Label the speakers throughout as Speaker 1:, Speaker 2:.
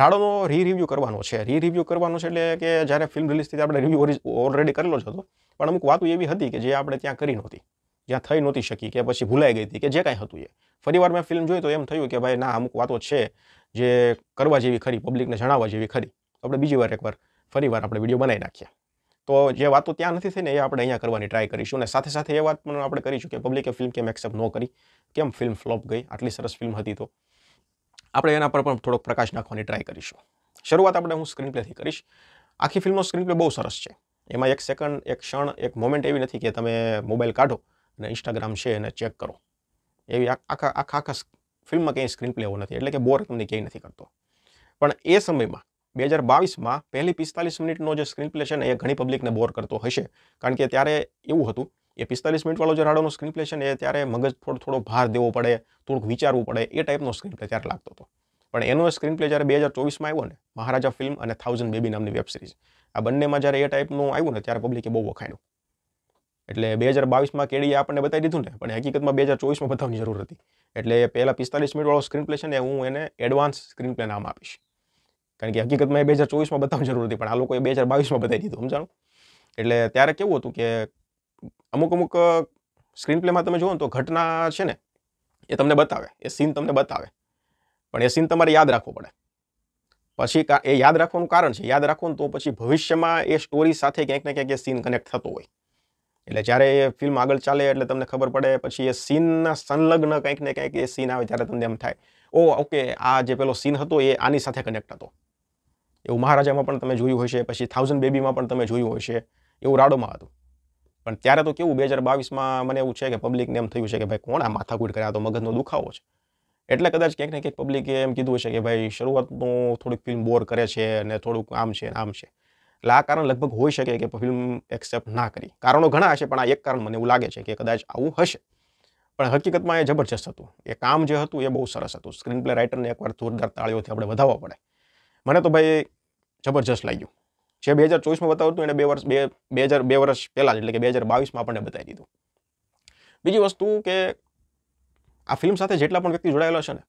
Speaker 1: રાડોનો રી રિવ્યૂ કરવાનો છે રી રિવ્યૂ કરવાનો છે એટલે કે જ્યારે ફિલ્મ રિલીઝ થઈ આપણે રિવ્યૂ ઓલરેડી કરેલો જ હતો પણ અમુક વાતો એવી હતી કે જે આપણે ત્યાં કરી નહોતી જ્યાં થઈ નહોતી શકી કે પછી ભૂલાઈ ગઈ હતી કે જે કાંઈ હતું એ ફરીવાર મેં ફિલ્મ જોઈ તો એમ થયું કે ભાઈ ના અમુક વાતો છે જે કરવા જેવી ખરી પબ્લિકને જણાવવા જેવી ખરી આપણે બીજી વાર એકવાર ફરીવાર આપણે વિડીયો બનાવી નાખીએ તો જે વાતો ત્યાં નથી થઈને એ આપણે અહીંયા કરવાની ટ્રાય કરીશું અને સાથે સાથે એ વાત પણ આપણે કરીશું કે પબ્લિકે ફિલ્મ કેમ એક્સેપ્ટ ન કરી કેમ ફિલ્મ ફ્લોપ ગઈ આટલી સરસ ફિલ્મ હતી તો આપણે એના પર પણ થોડોક પ્રકાશ નાખવાની ટ્રાય કરીશું શરૂઆત આપણે હું સ્ક્રીન પ્લેથી કરીશ આખી ફિલ્મનો સ્ક્રીન પ્લે બહુ સરસ છે એમાં એક સેકન્ડ એક ક્ષણ એક મોમેન્ટ એવી નથી કે તમે મોબાઈલ કાઢો અને ઇન્સ્ટાગ્રામ છે એને ચેક કરો એવી આખા આખા આખા ફિલ્મમાં ક્યાંય સ્ક્રીન પ્લે એવો નથી એટલે કે બોર તમને ક્યાંય નથી કરતો પણ એ સમયમાં બે હજાર બાવીસમાં પહેલી પિસ્તાલીસ મિનિટનો જે સ્ક્રીન પ્લે છે ને એ ઘણી પબ્લિકને બોર કરતો હશે કારણ કે ત્યારે એવું હતું એ પિસ્તાલીસ મિનિટવાળો જે રાડોનો સ્ક્રીન પ્લે છે ને ત્યારે મગજ થોડો થોડો ભાર દેવો પડે થોડુંક વિચારવું પડે એ ટાઈપનો સ્ક્રીન પ્લે ત્યારે લાગતો હતો પણ એનો સ્ક્રીન પ્લે જ્યારે બે હજાર ચોવીસમાં આવ્યો ને મહારાજા ફિલ્મ અને થાઉઝન્ડ બેબી નામની વેબ સિરીઝ આ બંનેમાં જ્યારે એ ટાઈપનું આવ્યું ને ત્યારે પબ્લિકે બહુ વખાણ્યું એટલે બે હજાર બાવીસમાં કેડીએ આપણને બતાવી દીધું ને પણ હકીકતમાં બે હજાર ચોવીસમાં બતાવવાની જરૂર હતી એટલે પહેલાં પિસ્તાલીસ મિનિટવાળો સ્ક્રીન પ્લે છે ને હું એને એડવાન્સ સ્ક્રીન પ્લે નામ આપીશ કારણ કે હકીકતમાં એ બે હજાર ચોવીસમાં બતાવવાની જરૂર હતી પણ આ લોકોએ બે હજાર બાવીસમાં બતાવી દીધું સમજાણું એટલે ત્યારે કેવું હતું કે અમુક અમુક સ્ક્રીન પ્લેમાં તમે જુઓ ને તો ઘટના છે ને એ તમને બતાવે એ સીન તમને બતાવે પણ એ સીન તમારે યાદ રાખવો પડે પછી એ યાદ રાખવાનું કારણ છે યાદ રાખો ને તો પછી ભવિષ્યમાં એ સ્ટોરી સાથે ક્યાંક ને ક્યાંક એ સીન કનેક્ટ થતો હોય એટલે જ્યારે એ ફિલ્મ આગળ ચાલે એટલે તમને ખબર પડે પછી એ સીનના સંલગ્ન કંઈક ને કંઈક એ સીન આવે ત્યારે તમને એમ થાય ઓ ઓકે આ જે પેલો સીન હતો એ આની સાથે કનેક્ટ હતો એવું મહારાજામાં પણ તમે જોયું હોય છે પછી થાઉઝન્ડ બેબીમાં પણ તમે જોયું હોય છે એવું રાડોમાં હતું પણ ત્યારે તો કેવું બે હજાર બાવીસમાં મને એવું છે કે પબ્લિકને એમ થયું છે કે ભાઈ કોણ આ માથાકૂટ કર્યા આ તો મગજનો દુખાવો છે એટલે કદાચ ક્યાંક ને ક્યાંક પબ્લિકે એમ કીધું હશે કે ભાઈ શરૂઆતનું થોડીક ફિલ્મ બોર કરે છે અને થોડુંક આમ છે આમ છે એટલે આ કારણ લગભગ હોઈ શકે કે ફિલ્મ એક્સેપ્ટ ના કરી કારણો ઘણા હશે પણ આ એક કારણ મને એવું લાગે છે કે કદાચ આવું હશે પણ હકીકતમાં એ જબરજસ્ત હતું એ કામ જે હતું એ બહુ સરસ હતું સ્ક્રીન પ્લે રાઇટરને એકવાર જોરદાર તાળીઓથી આપણે વધાવવા પડે મને તો ભાઈ જબરજસ્ત લાગ્યું જે બે હજાર ચોવીસમાં બતાવ્યું હતું એને બે વર્ષ બે હજાર બે વર્ષ પહેલાં એટલે કે બે હજાર બાવીસમાં આપણને બતાવી દીધું બીજી વસ્તુ કે આ ફિલ્મ સાથે જેટલા પણ વ્યક્તિ જોડાયેલા છે ને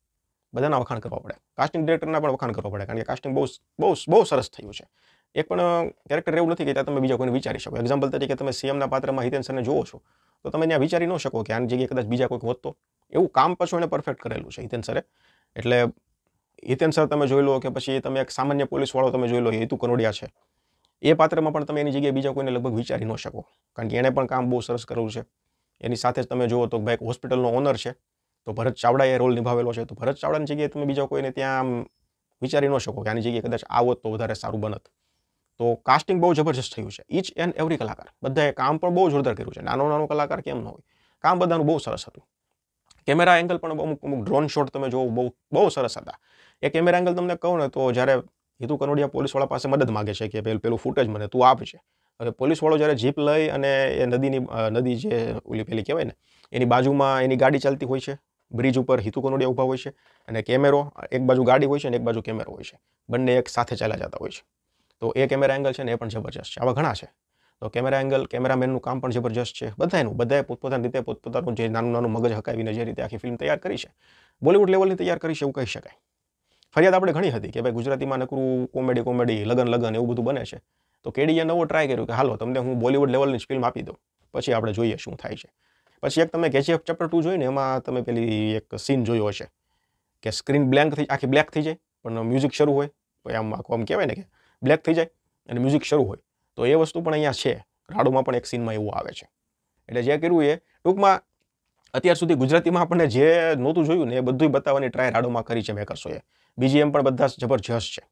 Speaker 1: બધાના વખાણ કરવા પડે કાસ્ટિંગ ડિરેક્ટરના પણ વખાણ કરવા પડે કારણ કે કાસ્ટિંગ બહુ બહુ બહુ સરસ થયું છે એક પણ કેરેક્ટર એવું નથી કે ત્યાં તમે બીજા કોઈને વિચારી શકો એક્ઝામ્પલ તરીકે તમે સીએમના પાત્રમાં હિતેન સરને જુઓ છો તો તમે ત્યાં વિચારી ન શકો કે આની જગ્યાએ કદાચ બીજા કોઈક હોત તો એવું કામ પછી એને પરફેક્ટ કરેલું છે હિતેન સરે એટલે હિતેન સર તમે જોઈ લો કે પછી તમે એક સામાન્ય પોલીસવાળો તમે જોઈ લો હેતુ કનોડિયા છે એ પાત્રમાં પણ તમે એની જગ્યાએ બીજા કોઈને લગભગ વિચારી ન શકો કારણ કે એણે પણ કામ બહુ સરસ કરેલું છે એની સાથે જ તમે જુઓ તો ભાઈ એક હોસ્પિટલનો ઓનર છે તો ભરત ચાવડાએ રોલ નિભાવેલો છે તો ભરત ચાવડાની જગ્યાએ તમે બીજા કોઈને ત્યાં વિચારી ન શકો કે આની જગ્યાએ કદાચ આવો તો વધારે સારું બનત તો કાસ્ટિંગ બહુ જબરજસ્ત થયું છે ઈચ એન્ડ એવરી કલાકાર બધાએ કામ પણ બહુ જોરદાર કર્યું છે નાનો નાનો કલાકાર કેમ ન હોય કામ બધાનું બહુ સરસ હતું કેમેરા એંગલ પણ અમુક અમુક ડ્રોન શોટ તમે જોવો બહુ બહુ સરસ હતા એ કેમેરા એંગલ તમને કહું ને તો જ્યારે હિતુ કનોડિયા પોલીસવાળા પાસે મદદ માગે છે કે પેલું પેલું ફૂટેજ મને તું આપજે હવે પોલીસવાળો જ્યારે જીપ લઈ અને એ નદીની નદી જે ઓલી પેલી કહેવાય ને એની બાજુમાં એની ગાડી ચાલતી હોય છે બ્રિજ ઉપર હિતુ કનોડિયા ઊભા હોય છે અને કેમેરો એક બાજુ ગાડી હોય છે અને એક બાજુ કેમેરો હોય છે બંને એક સાથે ચાલ્યા જતા હોય છે તો એ કેમેરા એંગલ છે ને એ પણ જબરજસ્ત છે આવા ઘણા છે તો કેમેરા એંગલ કેમેરામેનનું કામ પણ જબરજસ્ત છે બધાનું બધાએ પોતપોતાની રીતે પોતપોતાનું જે નાનું નાનું મગજ હકાવીને જે રીતે આખી ફિલ્મ તૈયાર કરી છે બોલિવૂડ લેવલની તૈયાર કરી છે એવું કહી શકાય ફરિયાદ આપણે ઘણી હતી કે ભાઈ ગુજરાતીમાં નકરું કોમેડી કોમેડી લગન લગન એવું બધું બને છે તો કેડીએ નવો ટ્રાય કર્યું કે હાલો તમને હું બોલિવૂડ લેવલની ફિલ્મ આપી દઉં પછી આપણે જોઈએ શું થાય છે પછી એક તમે કેજીએફ ચેપ્ટર ટુ જોઈને એમાં તમે પેલી એક સીન જોયો હશે કે સ્ક્રીન બ્લેન્ક થઈ આખી બ્લેક થઈ જાય પણ મ્યુઝિક શરૂ હોય પછી આમ આખું આમ કહેવાય ને કે બ્લેક થઈ જાય અને મ્યુઝિક શરૂ હોય તો એ વસ્તુ પણ અહીંયા છે રાડુમાં પણ એક સીનમાં એવું આવે છે એટલે જે કર્યું એ ટૂંકમાં અત્યાર સુધી ગુજરાતીમાં આપણને જે નહોતું જોયું ને એ બધું બતાવવાની ટ્રાય રાડોમાં કરી છે મેકર્સોએ બીજીએમ પણ બધા જબરજસ્ત છે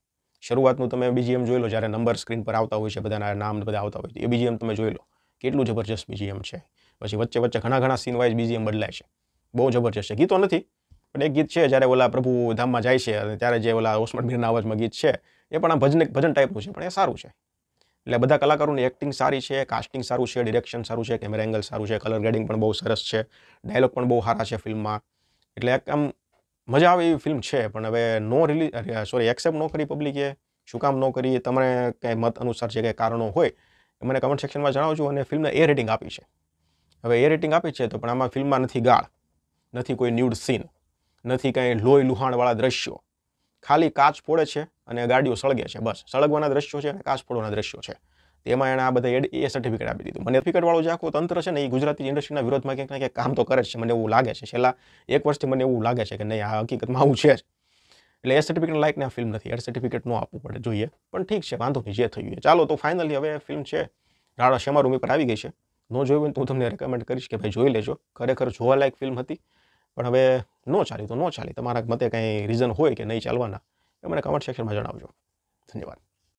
Speaker 1: શરૂઆતનું તમે બીજીએમ જોઈ લો જ્યારે નંબર સ્ક્રીન પર આવતા હોય છે બધાના નામ બધા આવતા હોય એ બીજીએમ તમે જોઈ લો કેટલું જબરજસ્ત બીજીએમ છે પછી વચ્ચે વચ્ચે ઘણા ઘણા સીન વાઇઝ બીજીએમ બદલાય છે બહુ જબરજસ્ત છે ગીતો નથી પણ એક ગીત છે જ્યારે ઓલા પ્રભુ ધામમાં જાય છે અને ત્યારે જે ઓલા ઓસમટ મીરના અવાજમાં ગીત છે એ પણ આ ભજન ભજન ટાઈપનું છે પણ એ સારું છે એટલે બધા કલાકારોની એક્ટિંગ સારી છે કાસ્ટિંગ સારું છે ડિરેક્શન સારું છે કેમેરા એંગલ સારું છે કલર ગ્રેડિંગ પણ બહુ સરસ છે ડાયલોગ પણ બહુ સારા છે ફિલ્મમાં એટલે એક આમ મજા આવે એવી ફિલ્મ છે પણ હવે નો રિલીઝ સોરી એક્સેપ્ટ ન કરી પબ્લિકે શું કામ ન કરી તમારે કંઈ મત અનુસાર જે કંઈ કારણો હોય એ મને કમેન્ટ સેક્શનમાં જણાવજો અને ફિલ્મને એ રેટિંગ આપી છે હવે એ રેટિંગ આપી છે તો પણ આમાં ફિલ્મમાં નથી ગાળ નથી કોઈ ન્યૂડ સીન નથી કાંઈ લોહી લુહાણવાળા દ્રશ્યો ખાલી કાચ ફોડે છે અને ગાડીઓ સળગે છે બસ સળગવાના દ્રશ્યો છે અને કાચ ફોડવાના દ્રશ્યો છે તેમાં એણે આ બધા એડ એ સર્ટિફિકેટ આપી દીધું મને સર્ટિફિકેટવાળું જે આખું તંત્ર છે ને એ ગુજરાતી ઇન્ડસ્ટ્રીના વિરોધમાં કંઈક કંઈક ક્યાંક કામ તો કરે છે મને એવું લાગે છે છેલ્લા એક વર્ષથી મને એવું લાગે છે કે નહીં આ હકીકતમાં આવું છે જ એટલે એ સર્ટિફિકેટ લાયક આ ફિલ્મ નથી એડ સર્ટિફિકેટ ન આપવું પડે જોઈએ પણ ઠીક છે વાંધો નહીં જે થયું છે ચાલો તો ફાઇનલી હવે ફિલ્મ છે રાડા શેમારૂમી પર આવી ગઈ છે ન જોયું તો હું તમને રેકમેન્ડ કરીશ કે ભાઈ જોઈ લેજો ખરેખર જોવાલાયક ફિલ્મ હતી પણ હવે ન ચાલી તો ન ચાલી તમારા મતે કંઈ રીઝન હોય કે નહીં ચાલવાના એ મને કમેન્ટ સેક્શનમાં જણાવજો ધન્યવાદ